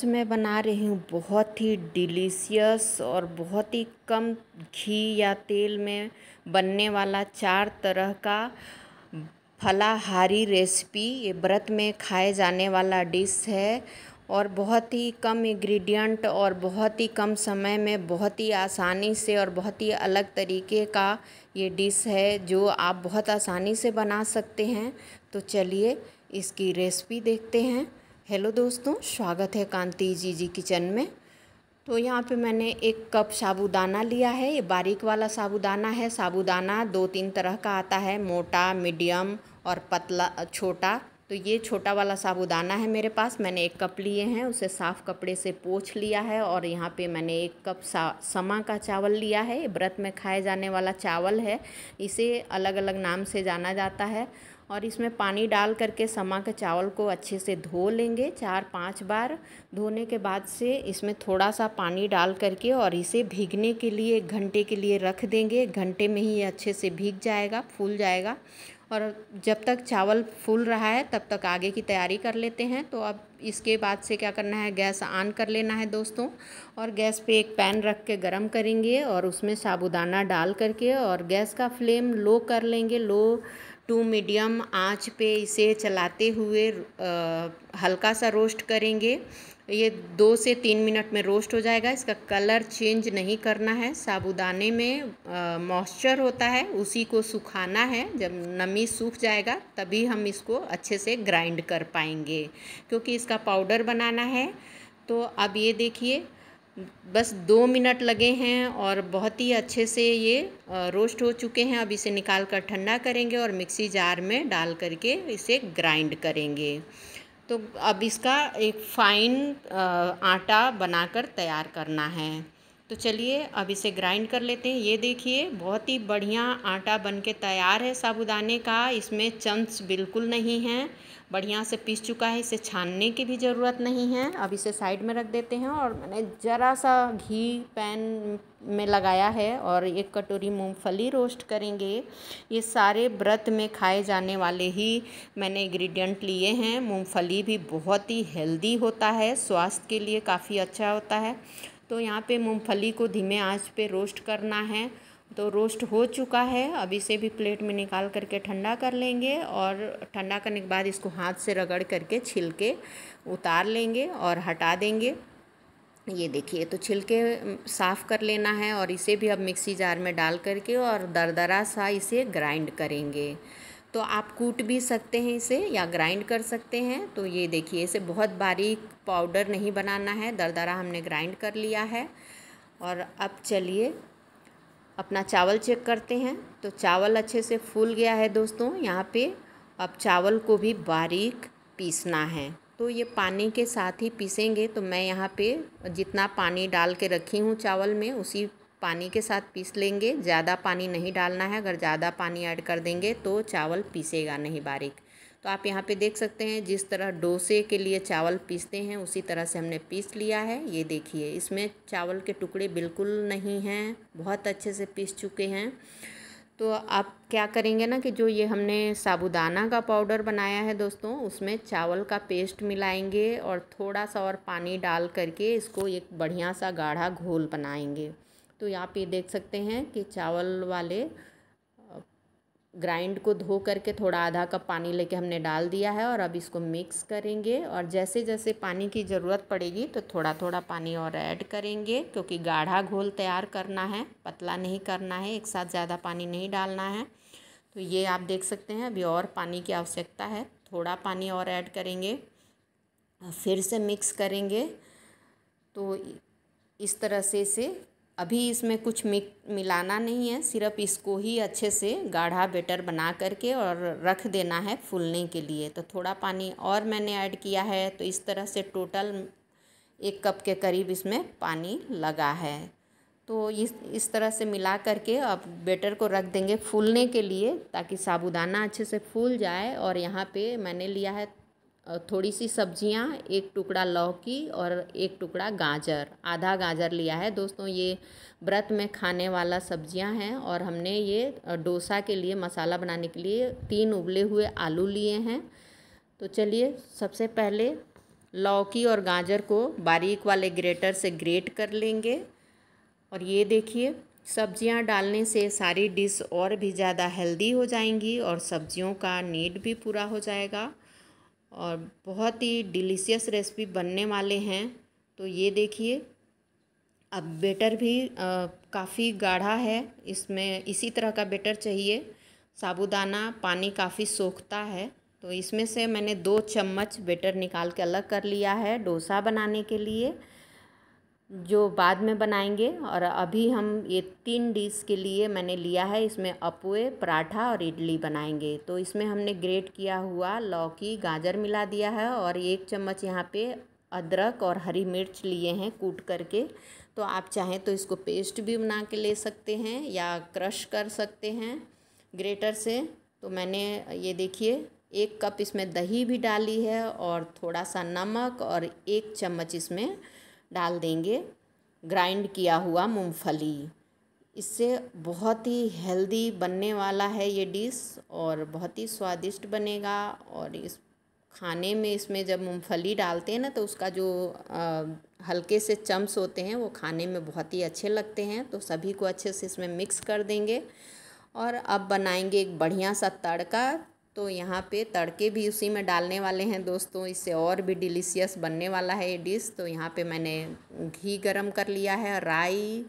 आज मैं बना रही हूँ बहुत ही डिलीशियस और बहुत ही कम घी या तेल में बनने वाला चार तरह का फलाहारी रेसिपी ये व्रत में खाए जाने वाला डिश है और बहुत ही कम इंग्रेडिएंट और बहुत ही कम समय में बहुत ही आसानी से और बहुत ही अलग तरीके का ये डिश है जो आप बहुत आसानी से बना सकते हैं तो चलिए इसकी रेसिपी देखते हैं हेलो दोस्तों स्वागत है कांति जी जी किचन में तो यहाँ पे मैंने एक कप साबूदाना लिया है ये बारीक वाला साबूदाना है साबूदाना दो तीन तरह का आता है मोटा मीडियम और पतला छोटा तो ये छोटा वाला साबूदाना है मेरे पास मैंने एक कप लिए हैं उसे साफ़ कपड़े से पोछ लिया है और यहाँ पे मैंने एक कप समा का चावल लिया है व्रत में खाए जाने वाला चावल है इसे अलग अलग नाम से जाना जाता है और इसमें पानी डाल करके समा के चावल को अच्छे से धो लेंगे चार पांच बार धोने के बाद से इसमें थोड़ा सा पानी डाल करके और इसे भीगने के लिए एक घंटे के लिए रख देंगे घंटे में ही अच्छे से भीग जाएगा फूल जाएगा और जब तक चावल फूल रहा है तब तक आगे की तैयारी कर लेते हैं तो अब इसके बाद से क्या करना है गैस ऑन कर लेना है दोस्तों और गैस पे एक पैन रख के गरम करेंगे और उसमें साबुदाना डाल करके और गैस का फ्लेम लो कर लेंगे लो टू मीडियम आंच पे इसे चलाते हुए हल्का सा रोस्ट करेंगे ये दो से तीन मिनट में रोस्ट हो जाएगा इसका कलर चेंज नहीं करना है साबुदाने में मॉइस्चर होता है उसी को सुखाना है जब नमी सूख जाएगा तभी हम इसको अच्छे से ग्राइंड कर पाएंगे क्योंकि इसका पाउडर बनाना है तो अब ये देखिए बस दो मिनट लगे हैं और बहुत ही अच्छे से ये रोस्ट हो चुके हैं अब इसे निकाल कर ठंडा करेंगे और मिक्सी जार में डाल करके इसे ग्राइंड करेंगे तो अब इसका एक फाइन आटा बनाकर तैयार करना है तो चलिए अब इसे ग्राइंड कर लेते हैं ये देखिए बहुत ही बढ़िया आटा बन के तैयार है साबुदाने का इसमें चंक्स बिल्कुल नहीं हैं बढ़िया से पीस चुका है इसे छानने की भी ज़रूरत नहीं है अब इसे साइड में रख देते हैं और मैंने ज़रा सा घी पैन में लगाया है और एक कटोरी मूंगफली रोस्ट करेंगे ये सारे व्रत में खाए जाने वाले ही मैंने इग्रीडियंट लिए हैं मूंगफली भी बहुत ही हेल्दी होता है स्वास्थ्य के लिए काफ़ी अच्छा होता है तो यहाँ पे मूंगफली को धीमे आंच पे रोस्ट करना है तो रोस्ट हो चुका है अब इसे भी प्लेट में निकाल करके ठंडा कर लेंगे और ठंडा करने के बाद इसको हाथ से रगड़ करके छिलके उतार लेंगे और हटा देंगे ये देखिए तो छिलके साफ़ कर लेना है और इसे भी अब मिक्सी जार में डाल करके और दरदरा सा इसे ग्राइंड करेंगे तो आप कूट भी सकते हैं इसे या ग्राइंड कर सकते हैं तो ये देखिए इसे बहुत बारीक पाउडर नहीं बनाना है दरदरा हमने ग्राइंड कर लिया है और अब चलिए अपना चावल चेक करते हैं तो चावल अच्छे से फूल गया है दोस्तों यहाँ पे अब चावल को भी बारीक पीसना है तो ये पानी के साथ ही पीसेंगे तो मैं यहाँ पे जितना पानी डाल के रखी हूँ चावल में उसी पानी के साथ पीस लेंगे ज़्यादा पानी नहीं डालना है अगर ज़्यादा पानी ऐड कर देंगे तो चावल पीसेगा नहीं बारीक तो आप यहाँ पे देख सकते हैं जिस तरह डोसे के लिए चावल पीसते हैं उसी तरह से हमने पीस लिया है ये देखिए इसमें चावल के टुकड़े बिल्कुल नहीं हैं बहुत अच्छे से पीस चुके हैं तो आप क्या करेंगे ना कि जो ये हमने साबुदाना का पाउडर बनाया है दोस्तों उसमें चावल का पेस्ट मिलाएंगे और थोड़ा सा और पानी डाल करके इसको एक बढ़िया सा गाढ़ा घोल बनाएंगे तो यहाँ पे देख सकते हैं कि चावल वाले ग्राइंड को धो करके थोड़ा आधा कप पानी लेके हमने डाल दिया है और अब इसको मिक्स करेंगे और जैसे जैसे पानी की ज़रूरत पड़ेगी तो थोड़ा थोड़ा पानी और ऐड करेंगे क्योंकि गाढ़ा घोल तैयार करना है पतला नहीं करना है एक साथ ज़्यादा पानी नहीं डालना है तो ये आप देख सकते हैं अभी और पानी की आवश्यकता है थोड़ा पानी और ऐड करेंगे फिर से मिक्स करेंगे तो इस तरह से इसे अभी इसमें कुछ मिलाना नहीं है सिर्फ इसको ही अच्छे से गाढ़ा बेटर बना करके और रख देना है फूलने के लिए तो थोड़ा पानी और मैंने ऐड किया है तो इस तरह से टोटल एक कप के करीब इसमें पानी लगा है तो इस इस तरह से मिला करके अब बेटर को रख देंगे फूलने के लिए ताकि साबुदाना अच्छे से फूल जाए और यहाँ पे मैंने लिया है थोड़ी सी सब्जियां एक टुकड़ा लौकी और एक टुकड़ा गाजर आधा गाजर लिया है दोस्तों ये व्रत में खाने वाला सब्जियां हैं और हमने ये डोसा के लिए मसाला बनाने के लिए तीन उबले हुए आलू लिए हैं तो चलिए सबसे पहले लौकी और गाजर को बारीक वाले ग्रेटर से ग्रेट कर लेंगे और ये देखिए सब्जियां डालने से सारी डिश और भी ज़्यादा हेल्दी हो जाएंगी और सब्जियों का नीड भी पूरा हो जाएगा और बहुत ही डिलीशियस रेसिपी बनने वाले हैं तो ये देखिए अब बेटर भी काफ़ी गाढ़ा है इसमें इसी तरह का बेटर चाहिए साबुदाना पानी काफ़ी सोखता है तो इसमें से मैंने दो चम्मच बेटर निकाल के अलग कर लिया है डोसा बनाने के लिए जो बाद में बनाएंगे और अभी हम ये तीन डिश के लिए मैंने लिया है इसमें अपुए पराठा और इडली बनाएंगे तो इसमें हमने ग्रेट किया हुआ लौकी गाजर मिला दिया है और एक चम्मच यहाँ पे अदरक और हरी मिर्च लिए हैं कूट करके तो आप चाहें तो इसको पेस्ट भी बना के ले सकते हैं या क्रश कर सकते हैं ग्रेटर से तो मैंने ये देखिए एक कप इसमें दही भी डाली है और थोड़ा सा नमक और एक चम्मच इसमें डाल देंगे ग्राइंड किया हुआ मूंगफली इससे बहुत ही हेल्दी बनने वाला है ये डिश और बहुत ही स्वादिष्ट बनेगा और इस खाने में इसमें जब मूंगफली डालते हैं ना तो उसका जो आ, हल्के से चम्स होते हैं वो खाने में बहुत ही अच्छे लगते हैं तो सभी को अच्छे से इसमें मिक्स कर देंगे और अब बनाएंगे एक बढ़िया सा तड़का तो यहाँ पे तड़के भी उसी में डालने वाले हैं दोस्तों इससे और भी डिलीशियस बनने वाला है ये डिश तो यहाँ पे मैंने घी गरम कर लिया है राई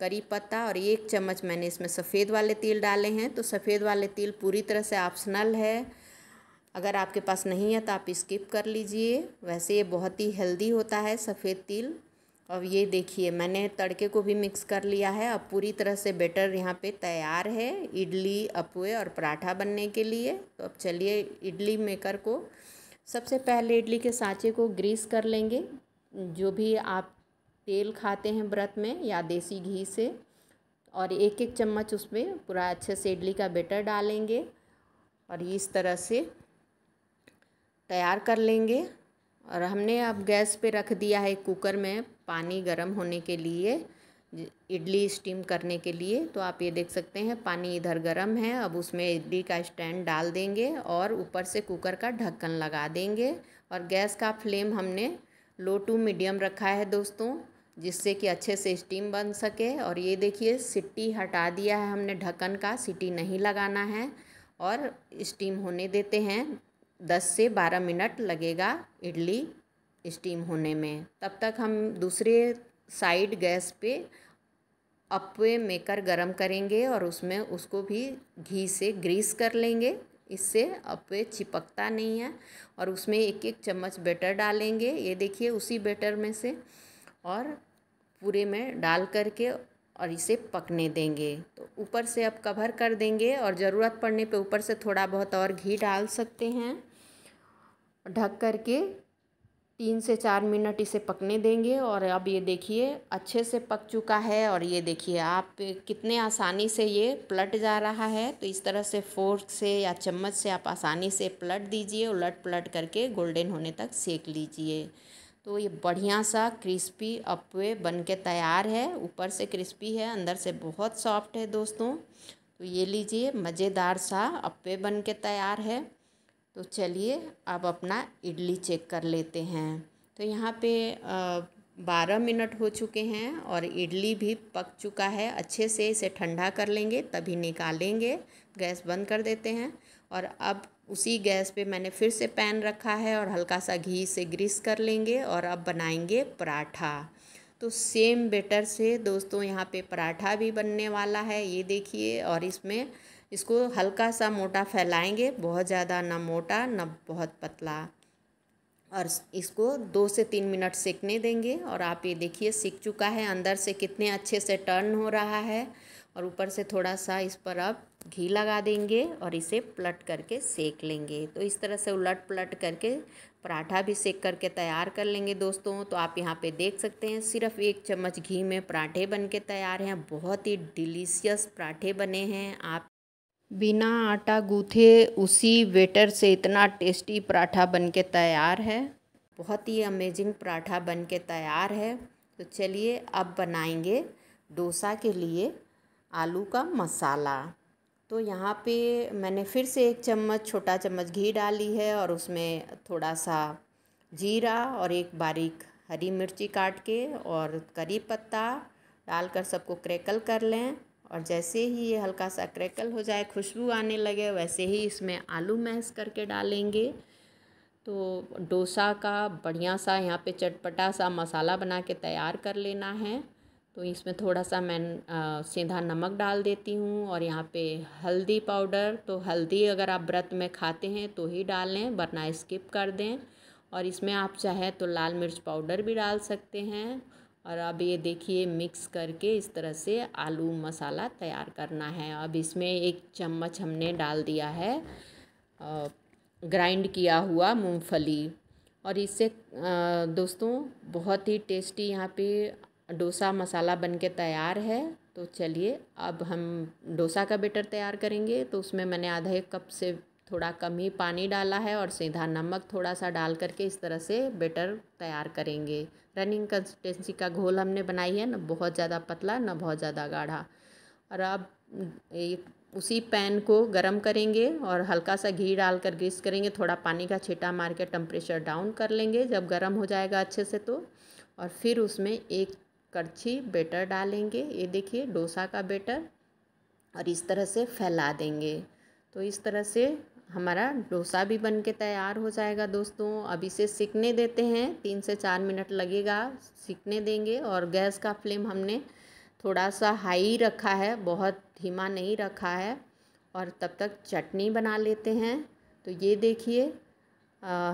करी पत्ता और एक चम्मच मैंने इसमें सफ़ेद वाले तिल डाले हैं तो सफ़ेद वाले तिल पूरी तरह से ऑप्शनल है अगर आपके पास नहीं है तो आप स्किप कर लीजिए वैसे ये बहुत ही हेल्दी होता है सफ़ेद तिल अब ये देखिए मैंने तड़के को भी मिक्स कर लिया है अब पूरी तरह से बेटर यहाँ पे तैयार है इडली अपुए और पराठा बनने के लिए तो अब चलिए इडली मेकर को सबसे पहले इडली के सांचे को ग्रीस कर लेंगे जो भी आप तेल खाते हैं व्रत में या देसी घी से और एक एक चम्मच उसमें पूरा अच्छे से इडली का बेटर डालेंगे और इस तरह से तैयार कर लेंगे और हमने अब गैस पे रख दिया है कुकर में पानी गर्म होने के लिए इडली स्टीम करने के लिए तो आप ये देख सकते हैं पानी इधर गर्म है अब उसमें इडली का स्टैंड डाल देंगे और ऊपर से कुकर का ढक्कन लगा देंगे और गैस का फ्लेम हमने लो टू मीडियम रखा है दोस्तों जिससे कि अच्छे से स्टीम बन सके और ये देखिए सिट्टी हटा दिया है हमने ढक्कन का सिटी नहीं लगाना है और स्टीम होने देते हैं दस से बारह मिनट लगेगा इडली स्टीम होने में तब तक हम दूसरे साइड गैस पे अपवे मेकर गरम करेंगे और उसमें उसको भी घी से ग्रीस कर लेंगे इससे अपवे चिपकता नहीं है और उसमें एक एक चम्मच बेटर डालेंगे ये देखिए उसी बेटर में से और पूरे में डाल करके और इसे पकने देंगे तो ऊपर से आप कवर कर देंगे और ज़रूरत पड़ने पे ऊपर से थोड़ा बहुत और घी डाल सकते हैं ढक करके तीन से चार मिनट इसे पकने देंगे और अब ये देखिए अच्छे से पक चुका है और ये देखिए आप कितने आसानी से ये पलट जा रहा है तो इस तरह से फोर्क से या चम्मच से आप आसानी से पलट दीजिए उलट पलट करके गोल्डन होने तक सेक लीजिए तो ये बढ़िया सा क्रिस्पी अपवे बन के तैयार है ऊपर से क्रिस्पी है अंदर से बहुत सॉफ्ट है दोस्तों तो ये लीजिए मज़ेदार सा अपवे बन के तैयार है तो चलिए अब अपना इडली चेक कर लेते हैं तो यहाँ पे बारह मिनट हो चुके हैं और इडली भी पक चुका है अच्छे से इसे ठंडा कर लेंगे तभी निकालेंगे गैस बंद कर देते हैं और अब उसी गैस पे मैंने फिर से पैन रखा है और हल्का सा घी से ग्रीस कर लेंगे और अब बनाएंगे पराठा तो सेम बेटर से दोस्तों यहाँ पे पराठा भी बनने वाला है ये देखिए और इसमें इसको हल्का सा मोटा फैलाएंगे बहुत ज़्यादा ना मोटा ना बहुत पतला और इसको दो से तीन मिनट सेकने देंगे और आप ये देखिए सीख चुका है अंदर से कितने अच्छे से टर्न हो रहा है और ऊपर से थोड़ा सा इस पर आप घी लगा देंगे और इसे पलट करके सेक लेंगे तो इस तरह से उलट पलट करके पराठा भी सेक करके तैयार कर लेंगे दोस्तों तो आप यहाँ पे देख सकते हैं सिर्फ एक चम्मच घी में पराठे बन के तैयार हैं बहुत ही डिलीशियस पराठे बने हैं आप बिना आटा गूथे उसी वेटर से इतना टेस्टी पराठा बन के तैयार है बहुत ही अमेजिंग पराठा बन के तैयार है तो चलिए अब बनाएंगे डोसा के लिए आलू का मसाला तो यहाँ पे मैंने फिर से एक चम्मच छोटा चम्मच घी डाली है और उसमें थोड़ा सा जीरा और एक बारीक हरी मिर्ची काट के और करी पत्ता डालकर सबको क्रैकल कर लें और जैसे ही ये हल्का सा क्रैकल हो जाए खुशबू आने लगे वैसे ही इसमें आलू मैस करके डालेंगे तो डोसा का बढ़िया सा यहाँ पे चटपटा सा मसाला बना के तैयार कर लेना है तो इसमें थोड़ा सा मैं सीधा नमक डाल देती हूँ और यहाँ पे हल्दी पाउडर तो हल्दी अगर आप व्रत में खाते हैं तो ही डालें वरना स्किप कर दें और इसमें आप चाहे तो लाल मिर्च पाउडर भी डाल सकते हैं और अब ये देखिए मिक्स करके इस तरह से आलू मसाला तैयार करना है अब इसमें एक चम्मच हमने डाल दिया है ग्राइंड किया हुआ मूंगफली और इससे दोस्तों बहुत ही टेस्टी यहाँ पे डोसा मसाला बनके तैयार है तो चलिए अब हम डोसा का बेटर तैयार करेंगे तो उसमें मैंने आधा एक कप से थोड़ा कम ही पानी डाला है और सीधा नमक थोड़ा सा डाल करके इस तरह से बेटर तैयार करेंगे रनिंग कंसिस्टेंसी का घोल हमने बनाई है ना बहुत ज़्यादा पतला ना बहुत ज़्यादा गाढ़ा और अब एक उसी पैन को गरम करेंगे और हल्का सा घी डाल कर ग्रीस करेंगे थोड़ा पानी का छिटा मार के टेम्परेचर डाउन कर लेंगे जब गर्म हो जाएगा अच्छे से तो और फिर उसमें एक करछी बेटर डालेंगे ये देखिए डोसा का बेटर और इस तरह से फैला देंगे तो इस तरह से हमारा डोसा भी बन के तैयार हो जाएगा दोस्तों अब इसे सीखने देते हैं तीन से चार मिनट लगेगा सीखने देंगे और गैस का फ्लेम हमने थोड़ा सा हाई रखा है बहुत धीमा नहीं रखा है और तब तक चटनी बना लेते हैं तो ये देखिए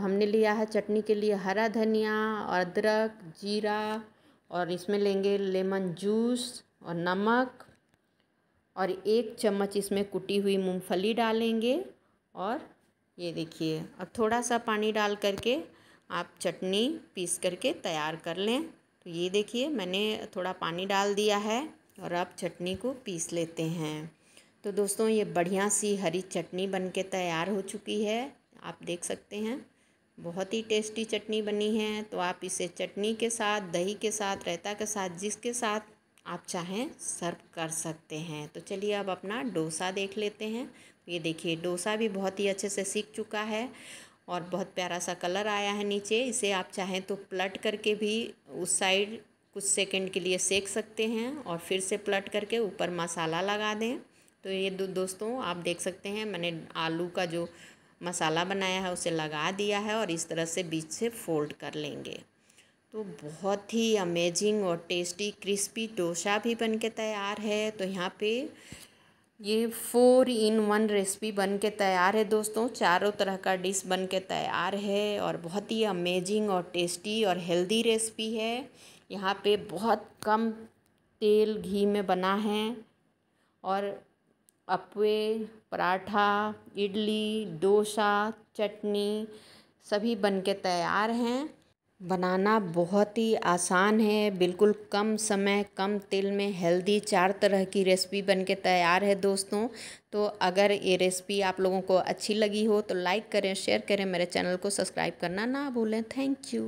हमने लिया है चटनी के लिए हरा धनिया और अदरक जीरा और इसमें लेंगे लेमन जूस और नमक और एक चम्मच इसमें कुटी हुई मूंगफली डालेंगे और ये देखिए अब थोड़ा सा पानी डाल करके आप चटनी पीस करके तैयार कर लें तो ये देखिए मैंने थोड़ा पानी डाल दिया है और आप चटनी को पीस लेते हैं तो दोस्तों ये बढ़िया सी हरी चटनी बन के तैयार हो चुकी है आप देख सकते हैं बहुत ही टेस्टी चटनी बनी है तो आप इसे चटनी के साथ दही के साथ रायता के साथ जिसके साथ आप चाहें सर्व कर सकते हैं तो चलिए अब अपना डोसा देख लेते हैं ये देखिए डोसा भी बहुत ही अच्छे से सीख चुका है और बहुत प्यारा सा कलर आया है नीचे इसे आप चाहें तो प्लट करके भी उस साइड कुछ सेकंड के लिए सेक सकते हैं और फिर से प्लट करके ऊपर मसाला लगा दें तो ये दो दोस्तों आप देख सकते हैं मैंने आलू का जो मसाला बनाया है उसे लगा दिया है और इस तरह से बीच से फोल्ड कर लेंगे तो बहुत ही अमेजिंग और टेस्टी क्रिस्पी डोसा भी बन के तैयार है तो यहाँ पे ये फोर इन वन रेसिपी बन के तैयार है दोस्तों चारों तरह का डिश बन के तैयार है और बहुत ही अमेजिंग और टेस्टी और हेल्दी रेसिपी है यहाँ पे बहुत कम तेल घी में बना है और अपवे पराठा इडली डोसा चटनी सभी बन के तैयार हैं बनाना बहुत ही आसान है बिल्कुल कम समय कम तेल में हेल्दी चार तरह की रेसिपी बन के तैयार है दोस्तों तो अगर ये रेसिपी आप लोगों को अच्छी लगी हो तो लाइक करें शेयर करें मेरे चैनल को सब्सक्राइब करना ना भूलें थैंक यू